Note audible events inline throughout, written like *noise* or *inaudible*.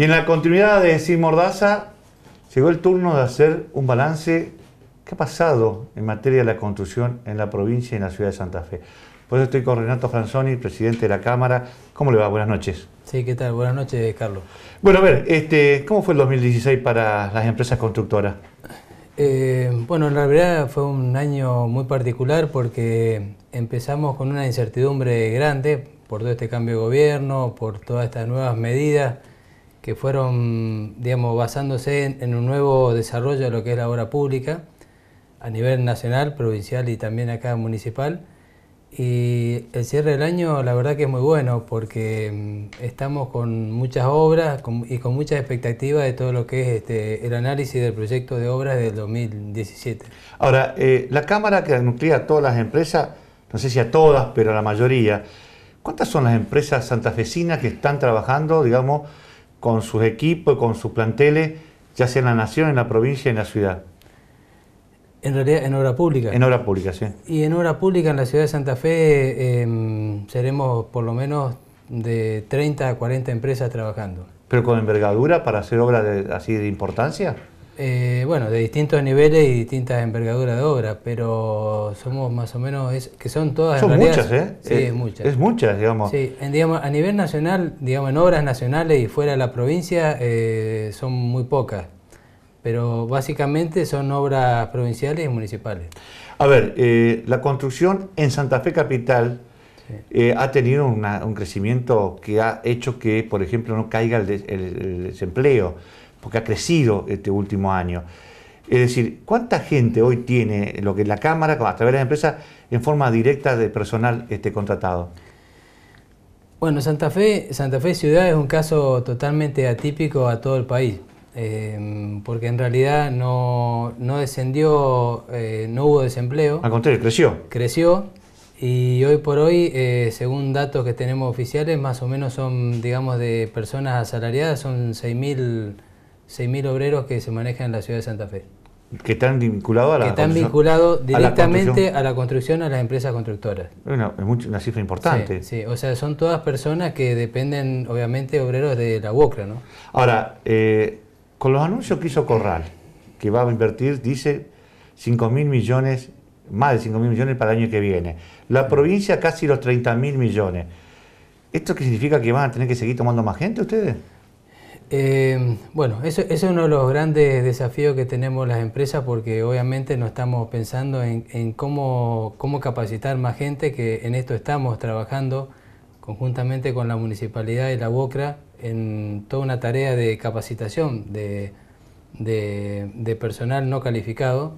Y en la continuidad de Sin Mordaza, llegó el turno de hacer un balance. ¿Qué ha pasado en materia de la construcción en la provincia y en la ciudad de Santa Fe? Por eso estoy con Renato Franzoni, presidente de la Cámara. ¿Cómo le va? Buenas noches. Sí, ¿qué tal? Buenas noches, Carlos. Bueno, a ver, este, ¿cómo fue el 2016 para las empresas constructoras? Eh, bueno, en realidad fue un año muy particular porque empezamos con una incertidumbre grande por todo este cambio de gobierno, por todas estas nuevas medidas que fueron, digamos, basándose en, un nuevo desarrollo de lo que es la obra pública a nivel nacional, provincial y también acá municipal. Y el cierre del año la verdad que es muy bueno porque mm, estamos con muchas obras y con muchas expectativas de todo lo que es este, el análisis del proyecto de obras del 2017. Ahora, eh, la Cámara que nutría a todas las empresas, no sé si a todas, pero a la mayoría, ¿cuántas son las empresas santafesinas que están trabajando, digamos, con sus equipos, con sus planteles, ya sea en la nación, en la provincia, en la ciudad. En realidad, en obra pública. En obra pública, sí. Y en obra pública en la ciudad de Santa Fe em, seremos por lo menos de 30 a 40 empresas trabajando. ¿Pero con envergadura para hacer obras así de importancia? Eh, bueno, de distintos niveles y distintas envergaduras de obras, pero somos más o menos, que son todas... en realidad, muchas, ¿eh? Sí, es, muchas. Es muchas, digamos. Sí, digamos, a nivel nacional, digamos, en obras nacionales y fuera de la provincia eh, son muy pocas, pero básicamente son obras provinciales y municipales. A ver, eh, la construcción en Santa Fe Capital... ha tenido un crecimiento que ha hecho que, por ejemplo, no caiga el desempleo porque ha crecido este último año. Es decir, ¿cuánta gente hoy tiene lo que es la Cámara, a través de las empresas, en forma directa de personal este, contratado? Bueno, Santa Fe, Santa Fe Ciudad es un caso totalmente atípico a todo el país, em, porque en realidad no, descendió, eh, no hubo desempleo. Al contrario, creció. Creció y hoy por hoy, eh, según datos que tenemos oficiales, más o menos son, digamos, de personas asalariadas, son 6.000 6.000 obreros que se manejan en la ciudad de Santa Fe. Que están vinculados a la Que están vinculados directamente a la, construcción a las empresas constructoras. Bueno, es una cifra importante. Sí, o sea, son todas personas que dependen, obviamente, obreros de la UOCRA, ¿no? Ahora, eh, con los anuncios que hizo Corral, que va a invertir, dice, 5.000 millones, más de 5.000 millones para el año que viene. La provincia casi los 30.000 millones. ¿Esto qué significa que van a tener que seguir tomando más gente ustedes? Em, bueno, eso, es uno de los grandes desafíos que tenemos las empresas porque obviamente no estamos pensando en, cómo, capacitar más gente, que en esto estamos trabajando conjuntamente con la municipalidad y la UOCRA en toda una tarea de capacitación de, personal no calificado,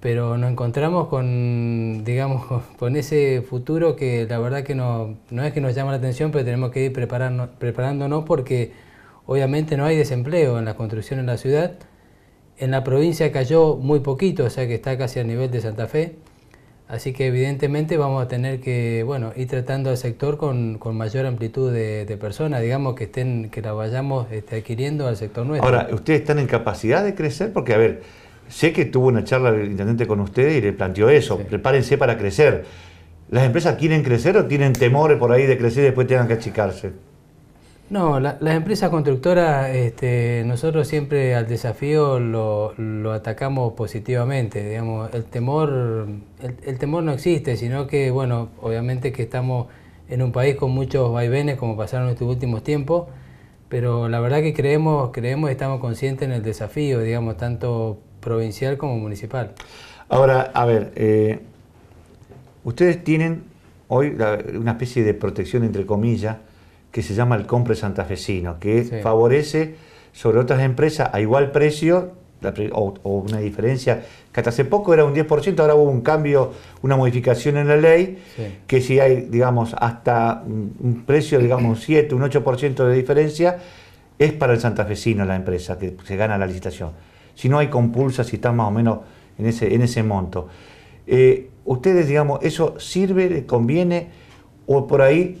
pero nos encontramos con, digamos, *laughs* con ese futuro que la verdad que no, no es que nos llama la atención, pero tenemos que ir preparándonos porque Obviamente no hay desempleo en la construcción en la ciudad. En la provincia cayó muy poquito, o sea que está casi al nivel de Santa Fe. Así que evidentemente vamos a tener que bueno, ir tratando al sector con, mayor amplitud de, personas, digamos que estén, que la vayamos este, adquiriendo al sector nuestro. Ahora, ¿ustedes están en capacidad de crecer? Porque, a ver, sé que tuvo una charla el intendente con ustedes y le planteó eso, prepárense para crecer. ¿Las empresas quieren crecer o tienen temores por ahí de crecer y después tengan que achicarse? No, las empresas constructoras, este, nosotros siempre al desafío lo, atacamos positivamente, digamos, el temor, el, temor no existe, sino que, bueno, obviamente que estamos en un país con muchos vaivenes, como pasaron estos últimos tiempos, pero la verdad que creemos, creemos y estamos conscientes en el desafío, digamos, tanto provincial como municipal. Ahora, a ver, eh, ustedes tienen hoy una especie de protección, entre comillas, que se llama el compre santafesino, que favorece sobre otras empresas a igual precio o, una diferencia que hasta hace poco era un 10%, ahora hubo un cambio, una modificación en la ley, que si hay, digamos, hasta un, precio, digamos, *clears throat* un 7, un 8% de diferencia, es para el santafesino la empresa que se gana la licitación. Si no hay compulsas, si está más o menos en ese, en ese monto. Eh, ustedes, digamos, eso sirve, conviene, o por ahí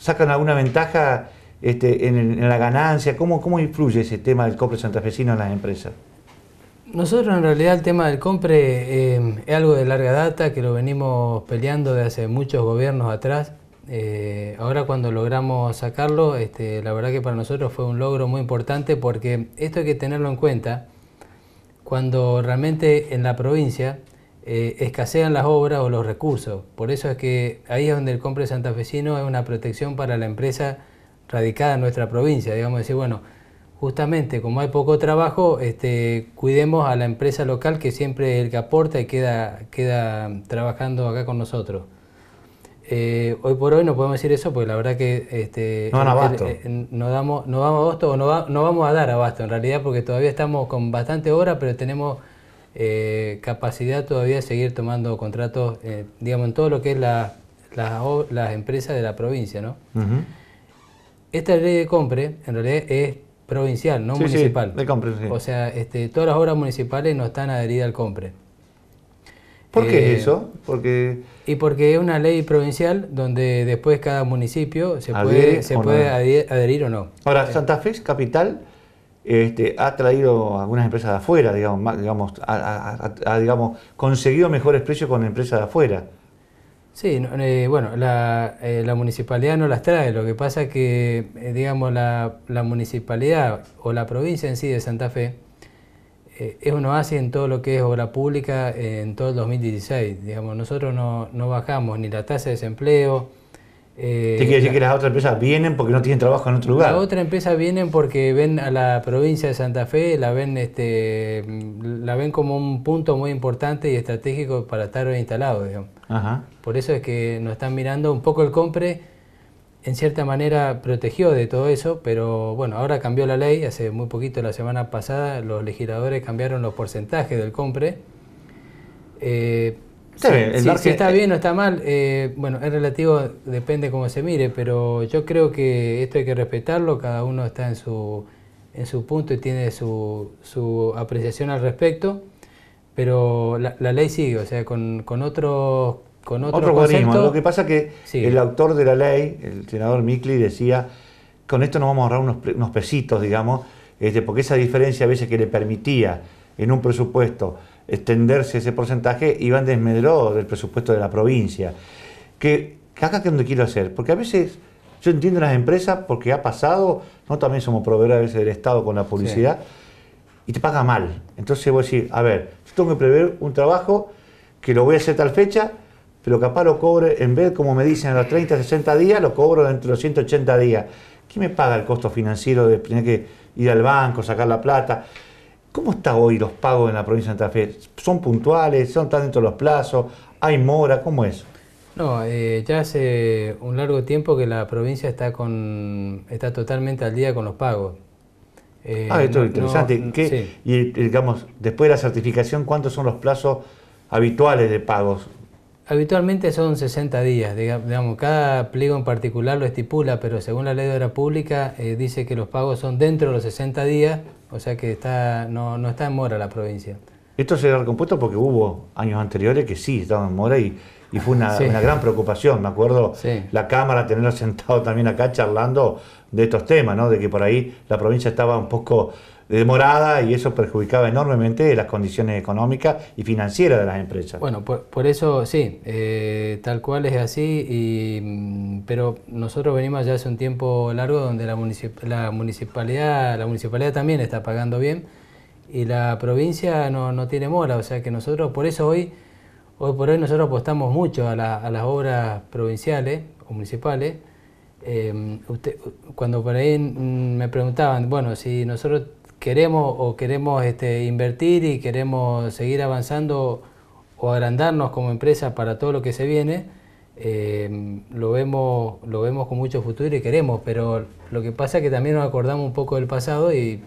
sacan alguna ventaja este, en, la ganancia? ¿Cómo, ¿Cómo influye ese tema del compre santafesino en las empresas? Nosotros en realidad el tema del compre em, es algo de larga data que lo venimos peleando de hace muchos gobiernos atrás. Eh, ahora cuando logramos sacarlo, este, la verdad que para nosotros fue un logro muy importante porque esto hay que tenerlo en cuenta cuando realmente en la provincia eh, escasean las obras o los recursos. Por eso es que ahí es donde el compre santafesino es una protección para la empresa radicada en nuestra provincia. Digamos decir, bueno, justamente como hay poco trabajo, este, cuidemos a la empresa local que siempre es el que aporta y queda, queda trabajando acá con nosotros. Eh, hoy por hoy no podemos decir eso porque la verdad que este, no, damos no no, vamos a dar abasto en realidad porque todavía estamos con bastante obra... pero tenemos eh, capacidad todavía de seguir tomando contratos, eh, digamos, en todo lo que es las empresas de la provincia, ¿no? Esta ley de compre, en realidad, es provincial, no municipal. de compre, sí. O sea, este, todas las obras municipales no están adheridas al compre. ¿Por qué eh, eso? Porque... Y porque es una ley provincial donde después cada municipio se puede, adherir, adherir, o no. Ahora, Santa Fe es capital este, ha traído algunas empresas de afuera, digamos, digamos, ha, digamos, conseguido mejores precios con empresas de afuera. Sí, eh, bueno, eh, la, municipalidad no las trae, lo que pasa es que, eh, digamos, la, municipalidad o la provincia en sí de Santa Fe es un oasis en todo lo que es obra pública en todo el 2016. Digamos, nosotros no, no bajamos ni la tasa de desempleo, eh, ¿Te quiere decir que las otras empresas vienen porque no tienen trabajo en otro lugar? Las otras empresas vienen porque ven a la provincia de Santa Fe, la ven, este, la ven como un punto muy importante y estratégico para estar instalado. Por eso es que nos están mirando un poco el compre, en cierta manera protegió de todo eso, pero bueno, ahora cambió la ley, hace muy poquito, la semana pasada, los legisladores cambiaron los porcentajes del compre. Eh, si, está bien o está mal, eh, bueno, es relativo, depende cómo se mire, pero yo creo que esto hay que respetarlo, cada uno está en su, en su punto y tiene su, su apreciación al respecto, pero la, ley sigue, o sea, con, con otro, con otro, Lo que pasa es que el autor de la ley, el senador Mikli, decía, con esto nos vamos a ahorrar unos, pesitos, digamos, este, porque esa diferencia a veces que le permitía en un presupuesto extenderse ese porcentaje, van desmedrados del presupuesto de la provincia. Que, que acá es donde quiero hacer, porque a veces yo entiendo las empresas porque ha pasado, no también somos proveedores a del Estado con la publicidad, y te paga mal. Entonces voy a decir, a ver, yo tengo que prever un trabajo que lo voy a hacer tal fecha, pero capaz lo cobre, en vez, como me dicen, a los 30, 60 días, lo cobro dentro de los 180 días. ¿Quién me paga el costo financiero de tener que ir al banco, sacar la plata? ¿Cómo están hoy los pagos en la provincia de Santa Fe? ¿Son puntuales? ¿Son tan dentro de los plazos? ¿Hay mora? ¿Cómo es? No, eh, ya hace un largo tiempo que la provincia está con está totalmente al día con los pagos. Eh, ah, esto es interesante. Y digamos, después de la certificación, ¿cuántos son los plazos habituales de pagos? habitualmente son 60 días, digamos, cada pliego en particular lo estipula, pero según la ley de la pública eh, dice que los pagos son dentro de los 60 días, o sea que está, no, está en mora la provincia. Esto se ha recompuesto porque hubo años anteriores que sí estaban en mora y, fue *laughs* una, gran preocupación. Me acuerdo la Cámara tenerlo *laughs* sentado también acá charlando de estos temas, ¿no? de que por ahí la provincia estaba un poco demorada y eso perjudicaba enormemente las condiciones económicas y financieras de las empresas. Bueno, por, eso sí, eh, tal cual es así, mm, pero nosotros venimos ya hace un tiempo largo donde la, la, municipalidad, la municipalidad también está pagando bien y la provincia no, tiene mora, o sea que nosotros por eso hoy... Hoy por hoy nosotros apostamos mucho a, las obras provinciales o municipales. Eh, cuando por ahí mm, me preguntaban, bueno, si nosotros queremos o queremos este, invertir y queremos seguir avanzando o agrandarnos como empresa para todo lo que se viene, em, lo, vemos, lo vemos con mucho futuro y queremos, pero lo que pasa es que también nos acordamos un poco del pasado y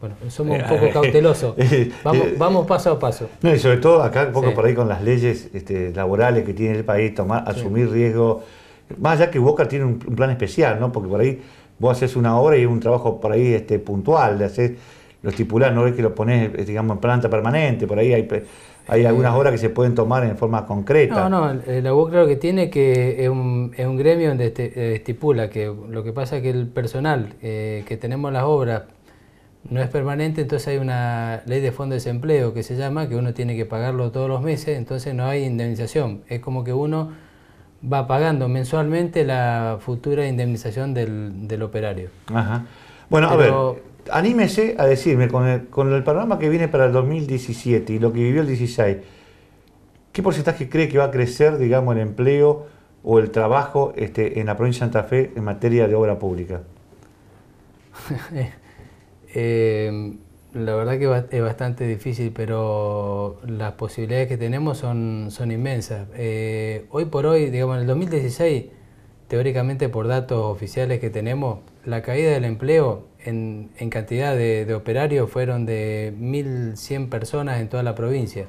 bueno, somos un poco eh, cautelosos. *laughs* Eh, eh, vamos, paso a paso. y sobre todo acá, un poco por ahí con las leyes este, laborales que tiene el país, tomar, asumir riesgo. Más allá que Boca tiene un, plan especial, ¿no? Porque por ahí vos haces una obra y un trabajo por ahí este, puntual, de hacer lo estipulás, no es que lo pones, eh, digamos, en planta permanente, por ahí hay, hay eh, algunas obras que se pueden tomar en forma concreta. No, no, la UOC claro que tiene que es un, es un gremio donde este, eh, estipula que lo que pasa es que el personal que tenemos las obras no es permanente, entonces hay una ley de fondo de desempleo que se llama, que uno tiene que pagarlo todos los meses, entonces no hay indemnización. Es como que uno va pagando mensualmente la futura indemnización del, del operario. Ajá. Bueno, a ver, anímese a decirme, con el, programa panorama que viene para el 2017 y lo que vivió el 16, ¿qué porcentaje cree que va a crecer, digamos, el empleo o el trabajo este, en la provincia de Santa Fe en materia de obra pública? *laughs* Eh, eh, la verdad que es bastante difícil, pero las posibilidades que tenemos son, inmensas. Eh, hoy por hoy, digamos, en el 2016 teóricamente por datos oficiales que tenemos, la caída del empleo en, cantidad de, operarios fueron de 1.100 personas en toda la provincia,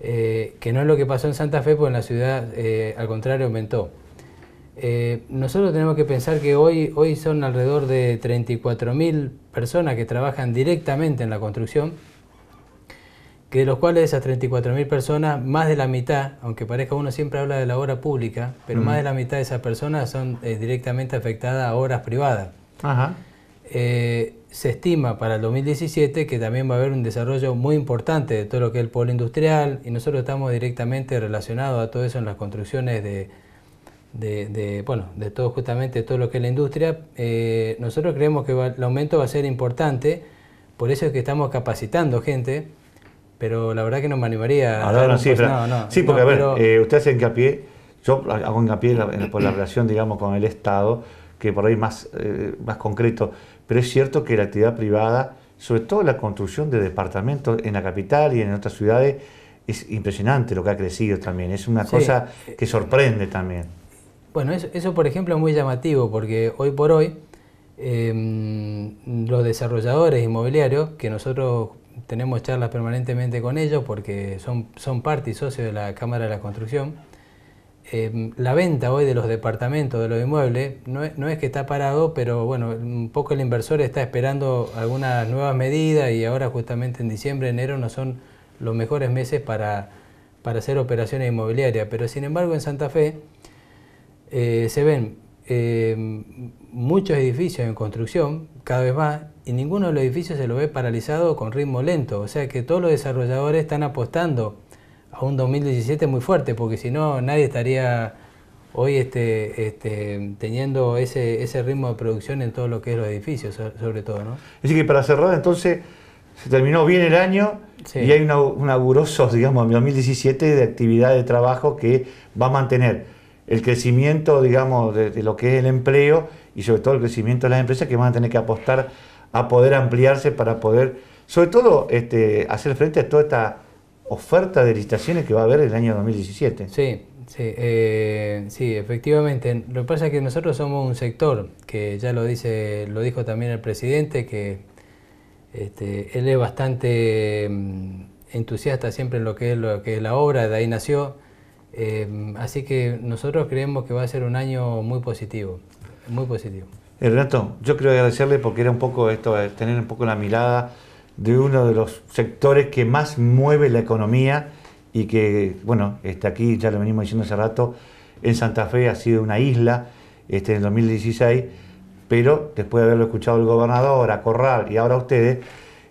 eh, que no es lo que pasó en Santa Fe, pues en la ciudad eh, al contrario aumentó. Eh, nosotros tenemos que pensar que hoy, hoy son alrededor de 34.000 personas que trabajan directamente en la construcción de los cuales esas 34.000 personas, más de la mitad, aunque parezca uno siempre habla de la obra pública, pero más de la mitad de esas personas son eh, directamente afectadas a obras privadas. Eh, se estima para el 2017 que también va a haber un desarrollo muy importante de todo lo que es el polo industrial y nosotros estamos directamente relacionados a todo eso en las construcciones de, bueno, de todo justamente todo lo que es la industria. Eh, nosotros creemos que el aumento va a ser importante, por eso es que estamos capacitando gente pero la verdad que no me animaría. A ah, No, no, sí, porque a ver, eh, usted hace hincapié, yo hago hincapié por la relación, digamos, con el Estado, que por ahí más, eh, más concreto, pero es cierto que la actividad privada, sobre todo la construcción de departamentos en la capital y en otras ciudades, es impresionante lo que ha crecido también, es una cosa que sorprende también. Bueno, eso, por ejemplo es muy llamativo porque hoy por hoy em, los desarrolladores inmobiliarios que nosotros tenemos charlas permanentemente con ellos porque son, son parte y socio de la Cámara de la Construcción. Em, la venta hoy de los departamentos, de los inmuebles, no es, que está parado, pero bueno, un poco el inversor está esperando algunas nuevas medidas y ahora justamente en diciembre, enero no son los mejores meses para, para hacer operaciones inmobiliarias. Pero sin embargo en Santa Fe eh, se ven em, muchos edificios en construcción, cada vez más, y ninguno de los edificios se lo ve paralizado con ritmo lento. O sea que todos los desarrolladores están apostando a un 2017 muy fuerte, porque si no nadie estaría hoy este, este teniendo ese, ritmo de producción en todo lo que es los edificios, sobre todo. ¿no? Así que para cerrar, entonces, se terminó bien el año y hay un, un aguroso, digamos, 2017 de actividad de trabajo que va a mantener el crecimiento, digamos, de lo que es el empleo y sobre todo el crecimiento de las empresas que van a tener que apostar a poder ampliarse para poder, sobre todo, este, hacer frente a toda esta oferta de licitaciones que va a haber en el año 2017. Sí, sí, eh, sí, efectivamente. Lo que pasa es que nosotros somos un sector que ya lo dice, lo dijo también el presidente, que este, él es bastante mm, entusiasta siempre en lo que es lo que la obra, de ahí nació. Eh, así que nosotros creemos que va a ser un año muy positivo. Muy positivo. Renato, yo quiero agradecerle porque era un poco esto, eh, tener un poco la mirada de uno de los sectores que más mueve la economía y que, bueno, está aquí, ya lo venimos diciendo hace rato, en Santa Fe ha sido una isla este, en el 2016, pero después de haberlo escuchado el gobernador, a Corral y ahora a ustedes,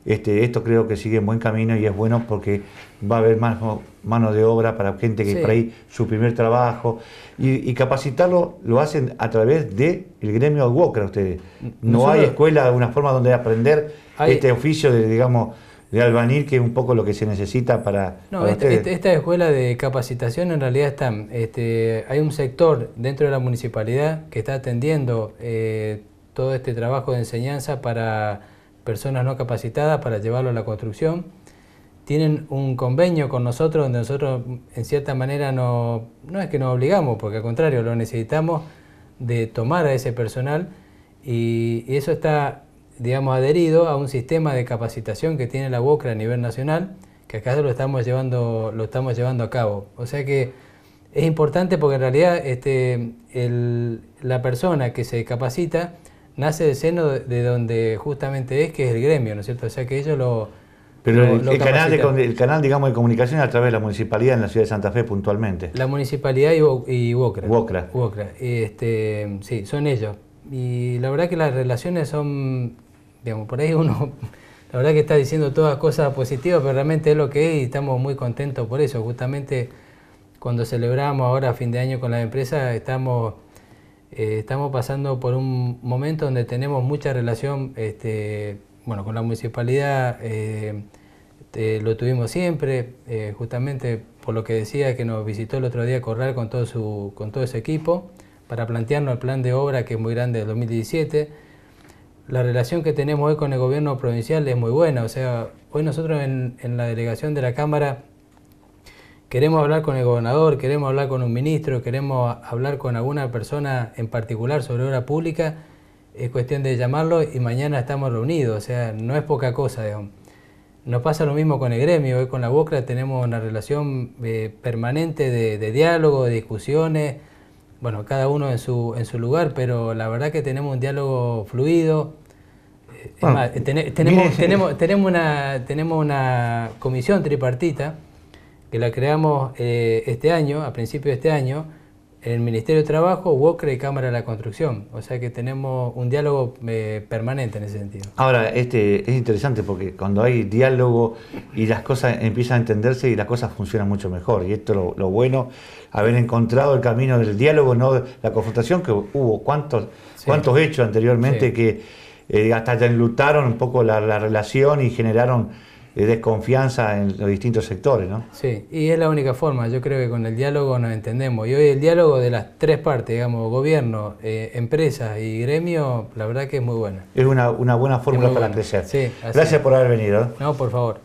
este, esto creo que sigue en buen camino y es bueno porque va a haber más mano de obra para gente que para ahí su primer trabajo y, capacitarlo lo hacen a través del gremio Walker ustedes. No hay escuela, una forma donde aprender este oficio de, digamos, de albanil, que es un poco lo que se necesita para. No, esta, este, esta, escuela de capacitación en realidad está. Este, hay un sector dentro de la municipalidad que está atendiendo eh, todo este trabajo de enseñanza para personas no capacitadas para llevarlo a la construcción. Tienen un convenio con nosotros donde nosotros en cierta manera no, es que nos obligamos, porque al contrario, lo necesitamos de tomar a ese personal y, eso está, digamos, adherido a un sistema de capacitación que tiene la UOCRA a nivel nacional, que acá lo estamos llevando, lo estamos llevando a cabo. O sea que es importante porque en realidad este, la persona que se capacita nace del seno de donde justamente es, que es el gremio, ¿no es cierto? O sea que ellos lo... Pero el, canal digamos, de comunicación a través de la municipalidad en la ciudad de Santa Fe puntualmente. La municipalidad y, y Wocra. Wocra. Este, sí, son ellos. Y la verdad que las relaciones son, digamos, por ahí uno, *laughs* la verdad que está diciendo todas cosas positivas, pero realmente es lo que es y estamos muy contentos por eso. Justamente cuando celebramos ahora fin de año con la empresa, estamos eh, estamos pasando por un momento donde tenemos mucha relación este, bueno, con la municipalidad, eh, lo tuvimos siempre, eh, justamente por lo que decía que nos visitó el otro día Corral con todo, su, con todo equipo para plantearnos el plan de obra que es muy grande del 2017. La relación que tenemos hoy con el gobierno provincial es muy buena, o sea, hoy nosotros en, en la delegación de la Cámara queremos hablar con el gobernador, queremos hablar con un ministro, queremos hablar con alguna persona en particular sobre obra pública, es cuestión de llamarlo y mañana estamos reunidos, o sea, no es poca cosa, digamos. Nos pasa lo mismo con el gremio, hoy con la boca tenemos una relación eh, permanente de, diálogo, de discusiones, bueno, cada uno en su, en su lugar, pero la verdad que tenemos un diálogo fluido. tenemos, tenemos, una, tenemos una comisión tripartita que la creamos eh, este año, a principios de este año, en el Ministerio de Trabajo, UOCRE y Cámara de la Construcción. O sea que tenemos un diálogo eh, permanente en ese sentido. Ahora, este es interesante porque cuando hay diálogo y las cosas empiezan a entenderse y las cosas funcionan mucho mejor. Y esto es lo, bueno, haber encontrado el camino del diálogo, no la confrontación, que hubo cuántos, hechos anteriormente que eh, hasta hasta enlutaron un poco la relación y generaron desconfianza en los distintos sectores, ¿no? Sí, y es la única forma, yo creo que con el diálogo nos entendemos. Y hoy el diálogo de las tres partes, digamos, gobierno, eh, empresas y gremio, la verdad que es muy buena. Es una, buena fórmula para crecer. Sí, Gracias por haber venido. ¿eh? No, por favor.